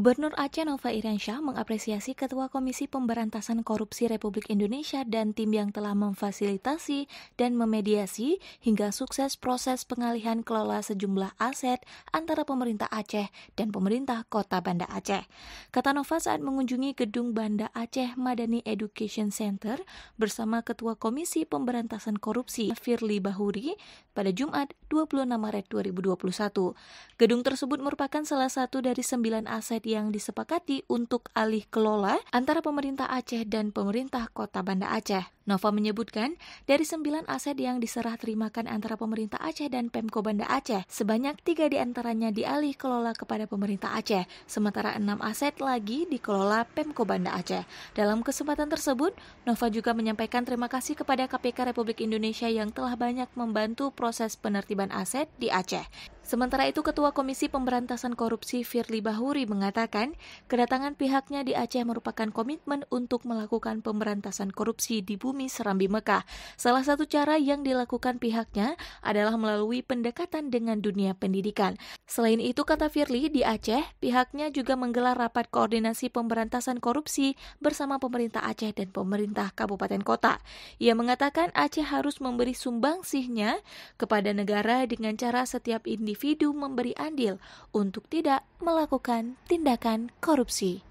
Gubernur Aceh Nova Iriansyah mengapresiasi Ketua Komisi Pemberantasan Korupsi Republik Indonesia dan tim yang telah memfasilitasi dan memediasi hingga sukses proses pengalihan kelola sejumlah aset antara pemerintah Aceh dan pemerintah kota Banda Aceh. Kata Nova saat mengunjungi gedung Banda Aceh Madani Education Center bersama Ketua Komisi Pemberantasan Korupsi Firly Bahuri pada Jumat 26 Maret 2021. Gedung tersebut merupakan salah satu dari sembilan aset yang disepakati untuk alih kelola antara pemerintah Aceh dan pemerintah kota Banda Aceh. Nova menyebutkan, dari sembilan aset yang diserah terimakan antara pemerintah Aceh dan Pemko Banda Aceh, sebanyak tiga diantaranya dialih kelola kepada pemerintah Aceh, sementara enam aset lagi dikelola Pemko Banda Aceh. Dalam kesempatan tersebut, Nova juga menyampaikan terima kasih kepada KPK Republik Indonesia yang telah banyak membantu proses penertiban aset di Aceh. Sementara itu, Ketua Komisi Pemberantasan Korupsi Firly Bahuri mengatakan, kedatangan pihaknya di Aceh merupakan komitmen untuk melakukan pemberantasan korupsi di bumi Serambi Mekah. Salah satu cara yang dilakukan pihaknya adalah melalui pendekatan dengan dunia pendidikan. Selain itu, kata Firly, di Aceh, pihaknya juga menggelar rapat koordinasi pemberantasan korupsi bersama pemerintah Aceh dan pemerintah kabupaten kota. Ia mengatakan Aceh harus memberi sumbangsihnya kepada negara dengan cara setiap individu individu memberi andil untuk tidak melakukan tindakan korupsi.